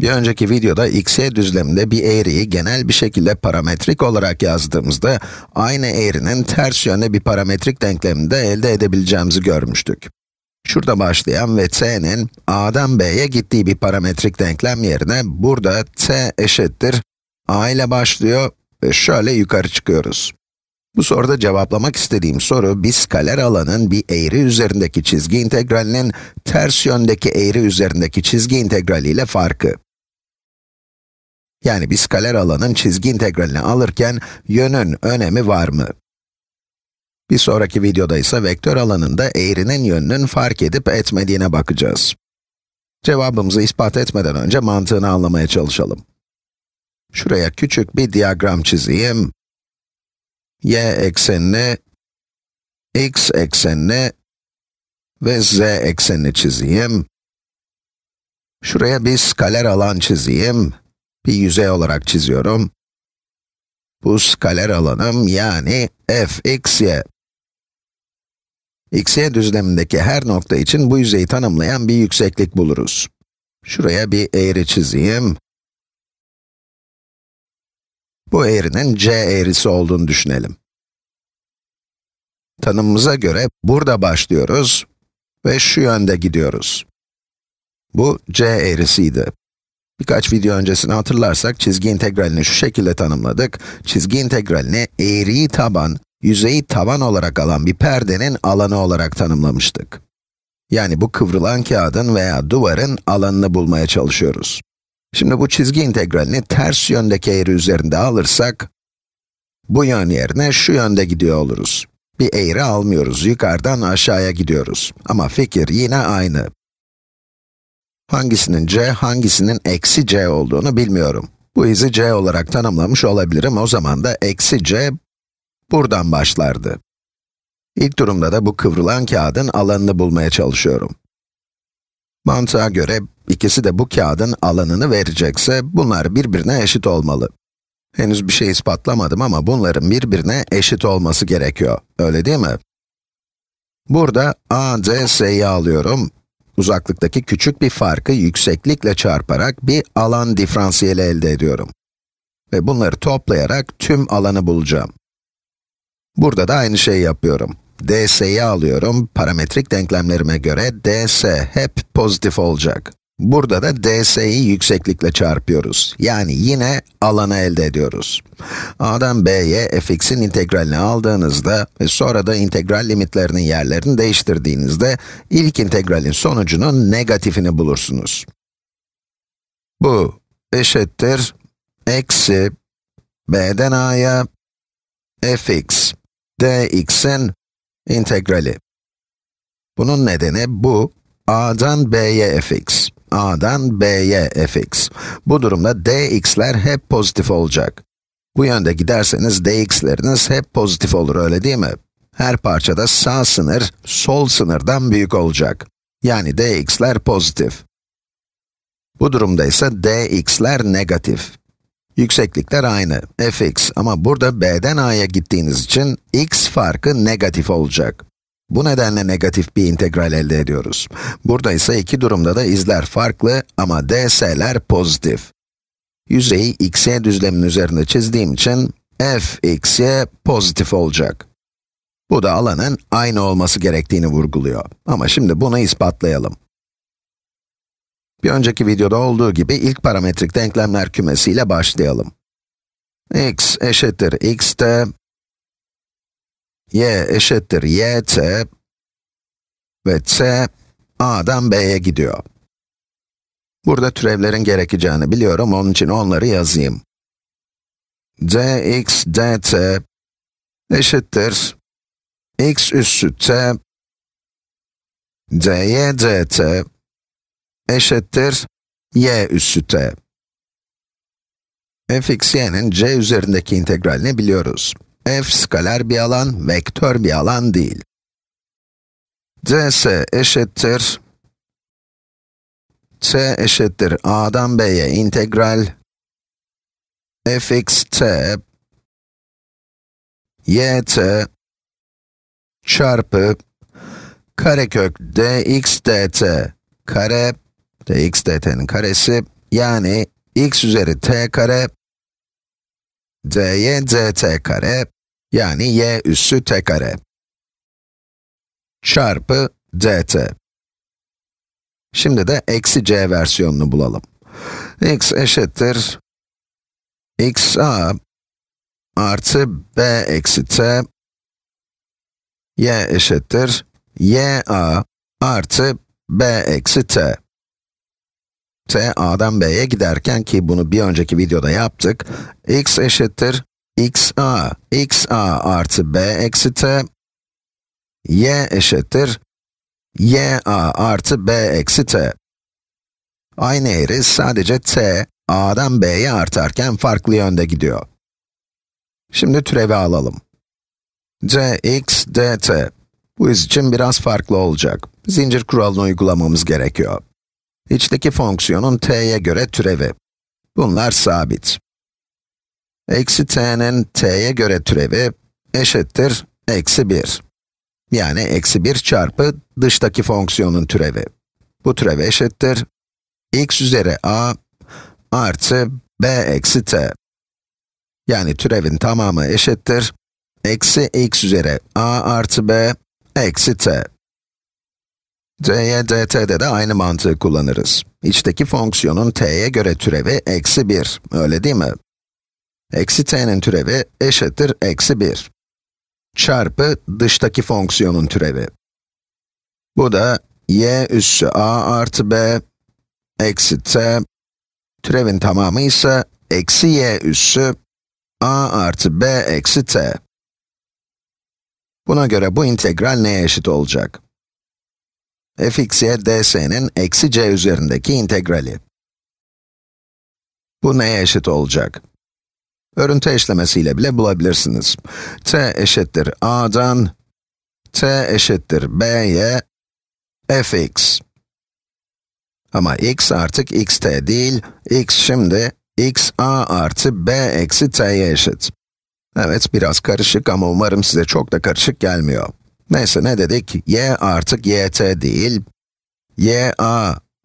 Bir önceki videoda XE düzleminde bir eğriyi genel bir şekilde parametrik olarak yazdığımızda, aynı eğrinin ters yönde bir parametrik denkleminde elde edebileceğimizi görmüştük. Şurada başlayan ve t'nin a'dan b'ye gittiği bir parametrik denklem yerine, burada t eşittir, a ile başlıyor ve şöyle yukarı çıkıyoruz. Bu soruda cevaplamak istediğim soru, bir skaler alanın bir eğri üzerindeki çizgi integralinin ters yöndeki eğri üzerindeki çizgi integrali ile farkı. Yani bir skaler alanın çizgi integralini alırken yönün önemi var mı? Bir sonraki videoda ise vektör alanında eğrinin yönünün fark edip etmediğine bakacağız. Cevabımızı ispat etmeden önce mantığını anlamaya çalışalım. Şuraya küçük bir diyagram çizeyim. y eksenini, x eksenini ve z eksenini çizeyim. Şuraya bir skaler alan çizeyim bir yüzey olarak çiziyorum. Bu skaler alanım yani fxy. xy düzlemindeki her nokta için bu yüzeyi tanımlayan bir yükseklik buluruz. Şuraya bir eğri çizeyim. Bu eğrinin c eğrisi olduğunu düşünelim. Tanımımıza göre burada başlıyoruz ve şu yönde gidiyoruz. Bu c eğrisiydi. Birkaç video öncesini hatırlarsak çizgi integralini şu şekilde tanımladık. Çizgi integralini eğriyi taban, yüzeyi taban olarak alan bir perdenin alanı olarak tanımlamıştık. Yani bu kıvrılan kağıdın veya duvarın alanını bulmaya çalışıyoruz. Şimdi bu çizgi integralini ters yöndeki eğri üzerinde alırsak, bu yön yerine şu yönde gidiyor oluruz. Bir eğri almıyoruz, yukarıdan aşağıya gidiyoruz. Ama fikir yine aynı. Hangisinin c, hangisinin eksi c olduğunu bilmiyorum. Bu izi c olarak tanımlamış olabilirim, o zaman da eksi c buradan başlardı. İlk durumda da bu kıvrılan kağıdın alanını bulmaya çalışıyorum. Mantığa göre ikisi de bu kağıdın alanını verecekse bunlar birbirine eşit olmalı. Henüz bir şey ispatlamadım ama bunların birbirine eşit olması gerekiyor, öyle değil mi? Burada a, d, s'yi alıyorum, uzaklıktaki küçük bir farkı yükseklikle çarparak bir alan diferansiyeli elde ediyorum. Ve bunları toplayarak tüm alanı bulacağım. Burada da aynı şeyi yapıyorum. ds'yi alıyorum, parametrik denklemlerime göre ds hep pozitif olacak. Burada da ds'yi yükseklikle çarpıyoruz. Yani yine alanı elde ediyoruz. a'dan b'ye fx'in integralini aldığınızda ve sonra da integral limitlerinin yerlerini değiştirdiğinizde ilk integralin sonucunun negatifini bulursunuz. Bu eşittir eksi b'den a'ya fx dx'in integrali. Bunun nedeni bu a'dan b'ye fx. A'dan B'ye fx. Bu durumda dx'ler hep pozitif olacak. Bu yönde giderseniz dx'leriniz hep pozitif olur öyle değil mi? Her parçada sağ sınır, sol sınırdan büyük olacak. Yani dx'ler pozitif. Bu durumda ise dx'ler negatif. Yükseklikler aynı, fx ama burada b'den a'ya gittiğiniz için x farkı negatif olacak. Bu nedenle negatif bir integral elde ediyoruz. Burada ise iki durumda da izler farklı ama ds'ler pozitif. Yüzeyi xy düzlemin üzerinde çizdiğim için f xy pozitif olacak. Bu da alanın aynı olması gerektiğini vurguluyor. Ama şimdi bunu ispatlayalım. Bir önceki videoda olduğu gibi ilk parametrik denklemler kümesiyle başlayalım. x eşittir x'te y eşittir yt ve c a'dan b'ye gidiyor. Burada türevlerin gerekeceğini biliyorum, onun için onları yazayım. dx dt eşittir x üssü t dy dt eşittir y üssü t. fx y'nin c üzerindeki integralini biliyoruz f skaler bir alan, vektör bir alan değil. ds eşittir c eşittir a'dan b'ye integral fx t yt çarpı karekök dx dt kare dx dt'nin karesi yani x üzeri t kare dy dt kare yani y üssü t kare çarpı dt. Şimdi de eksi c versiyonunu bulalım. x eşittir x a artı b eksi t y eşittir y a artı b eksi t t a'dan b'ye giderken ki bunu bir önceki videoda yaptık, x eşittir x a, x a artı b eksi t, y eşittir y a artı b eksi t. Aynı eğri sadece t, a'dan b'ye artarken farklı yönde gidiyor. Şimdi türevi alalım. dx dt. Bu iz için biraz farklı olacak. Zincir kuralını uygulamamız gerekiyor. İçteki fonksiyonun t'ye göre türevi. Bunlar sabit. Eksi t'nin t'ye göre türevi eşittir eksi 1. Yani eksi 1 çarpı dıştaki fonksiyonun türevi. Bu türev eşittir x üzeri a artı b eksi t. Yani türevin tamamı eşittir eksi x üzeri a artı b eksi t c'ye dt'de de aynı mantığı kullanırız. İçteki fonksiyonun t'ye göre türevi eksi 1, öyle değil mi? Eksi t'nin türevi eşittir eksi 1. Çarpı dıştaki fonksiyonun türevi. Bu da y üssü a artı b eksi t. Türevin tamamı ise eksi y üssü a artı b eksi t. Buna göre bu integral neye eşit olacak? fx'ye ds'nin eksi c üzerindeki integrali. Bu neye eşit olacak? Örüntü eşlemesiyle bile bulabilirsiniz. t eşittir a'dan, t eşittir b'ye, fx. Ama x artık xt değil, x şimdi x a artı b eksi t'ye eşit. Evet, biraz karışık ama umarım size çok da karışık gelmiyor. Neyse ne dedik? y artık yt değil, ya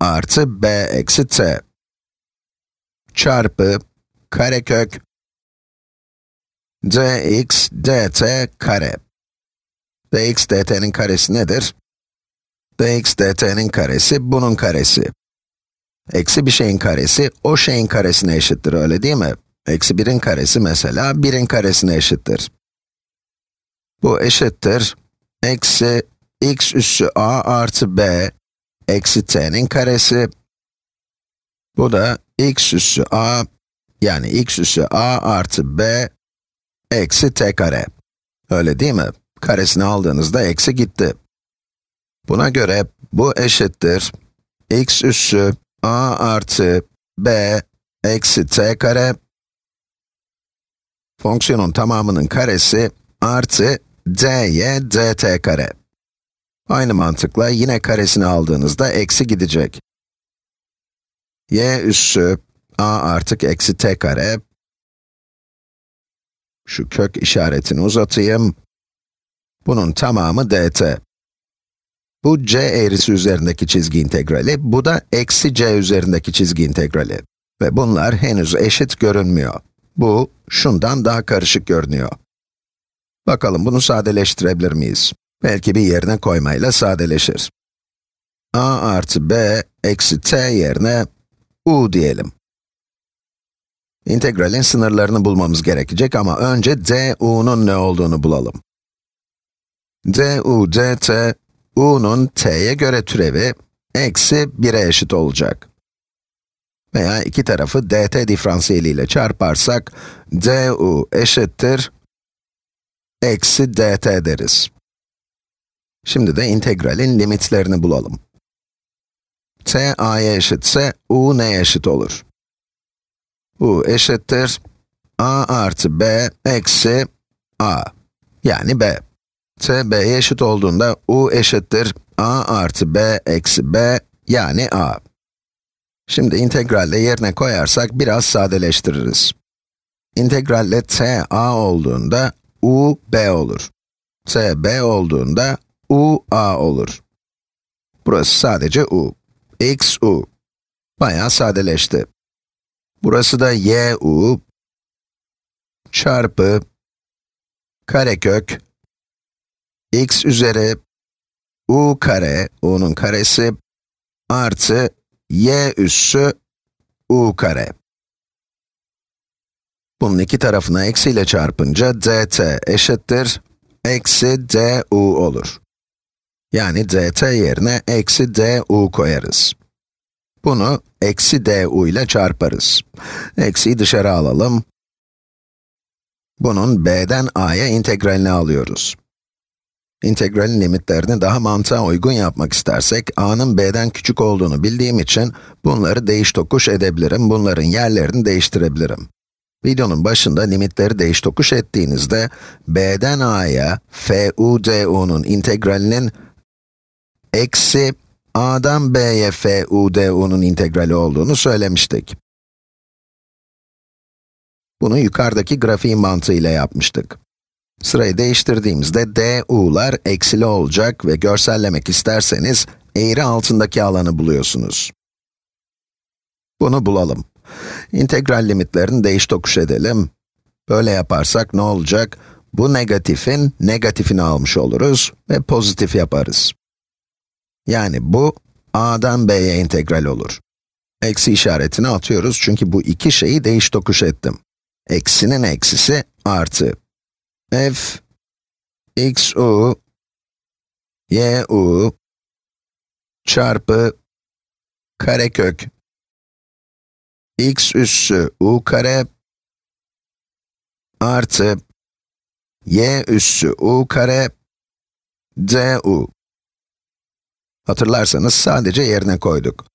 artı b eksi t çarpı karekök dx dt kare. dx dt'nin karesi nedir? dx dt'nin karesi bunun karesi. Eksi bir şeyin karesi o şeyin karesine eşittir öyle değil mi? Eksi 1'in karesi mesela 1'in karesine eşittir. Bu eşittir eksi x üssü a artı b eksi t'nin karesi. Bu da x üssü a yani x üssü a artı b eksi t kare. Öyle değil mi? Karesini aldığınızda eksi gitti. Buna göre bu eşittir x üssü a artı b eksi t kare fonksiyonun tamamının karesi artı dy dt kare. Aynı mantıkla yine karesini aldığınızda eksi gidecek. y üssü a artık eksi t kare. Şu kök işaretini uzatayım. Bunun tamamı dt. Bu c eğrisi üzerindeki çizgi integrali, bu da eksi c üzerindeki çizgi integrali. Ve bunlar henüz eşit görünmüyor. Bu, şundan daha karışık görünüyor. Bakalım bunu sadeleştirebilir miyiz? Belki bir yerine koymayla sadeleşir. a artı b eksi t yerine u diyelim. İntegralin sınırlarını bulmamız gerekecek ama önce du'nun ne olduğunu bulalım. du dt, u'nun t'ye göre türevi, eksi 1'e eşit olacak. Veya iki tarafı dt diferansiyeli ile çarparsak, du eşittir eksi dt deriz. Şimdi de integralin limitlerini bulalım. t a'ya eşitse u neye eşit olur? u eşittir a artı b eksi a yani b. t b'ye eşit olduğunda u eşittir a artı b eksi b yani a. Şimdi integralle yerine koyarsak biraz sadeleştiririz. İntegralle t a olduğunda U, B olur. C, B olduğunda U, A olur. Burası sadece U. X, U. Bayağı sadeleşti. Burası da y u çarpı karekök x üzeri u kare, u'nun karesi artı y üssü u kare. Bunun iki tarafını eksiyle çarpınca dt eşittir eksi du olur. Yani dt yerine eksi du koyarız. Bunu eksi du ile çarparız. Eksiyi dışarı alalım. Bunun b'den a'ya integralini alıyoruz. İntegralin limitlerini daha mantığa uygun yapmak istersek, a'nın b'den küçük olduğunu bildiğim için bunları değiş tokuş edebilirim, bunların yerlerini değiştirebilirim. Videonun başında limitleri değiş tokuş ettiğinizde, b'den a'ya fu du'nun integralinin eksi a'dan b'ye fu du'nun integrali olduğunu söylemiştik. Bunu yukarıdaki grafiğin mantığıyla yapmıştık. Sırayı değiştirdiğimizde du'lar eksili olacak ve görsellemek isterseniz eğri altındaki alanı buluyorsunuz. Bunu bulalım. İntegral limitlerini değiş tokuş edelim. Böyle yaparsak ne olacak? Bu negatifin negatifini almış oluruz ve pozitif yaparız. Yani bu, a'dan b'ye integral olur. Eksi işaretini atıyoruz çünkü bu iki şeyi değiş tokuş ettim. Eksinin eksisi artı. f x u y u çarpı karekök x üssü u kare artı y üssü u kare du. Hatırlarsanız sadece yerine koyduk.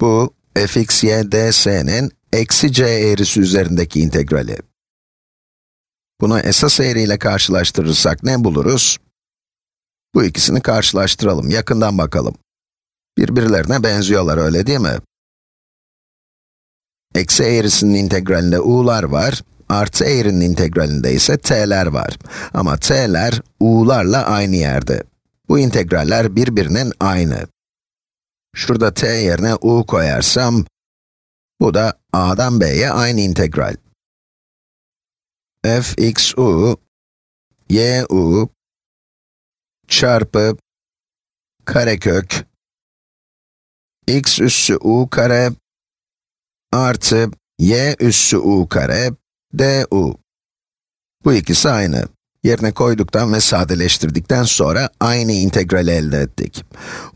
Bu, fx, y, ds'nin eksi c eğrisi üzerindeki integrali. Bunu esas eğriyle karşılaştırırsak ne buluruz? Bu ikisini karşılaştıralım, yakından bakalım. Birbirlerine benziyorlar, öyle değil mi? Eksi eğrisinin integralinde u'lar var, artı eğrinin integralinde ise t'ler var. Ama t'ler u'larla aynı yerde. Bu integraller birbirinin aynı. Şurada t yerine u koyarsam, bu da a'dan b'ye aynı integral. f x u, y u, çarpı karekök x üssü u kare artı y üssü u kare du. Bu ikisi aynı. Yerine koyduktan ve sadeleştirdikten sonra aynı integrali elde ettik.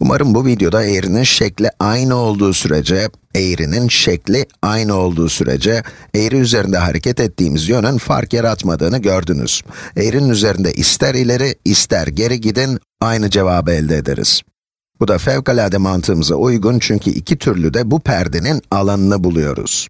Umarım bu videoda eğrinin şekli aynı olduğu sürece, eğrinin şekli aynı olduğu sürece, eğri üzerinde hareket ettiğimiz yönün fark yaratmadığını gördünüz. Eğrinin üzerinde ister ileri, ister geri gidin, aynı cevabı elde ederiz. Bu da fevkalade mantığımıza uygun çünkü iki türlü de bu perdenin alanını buluyoruz.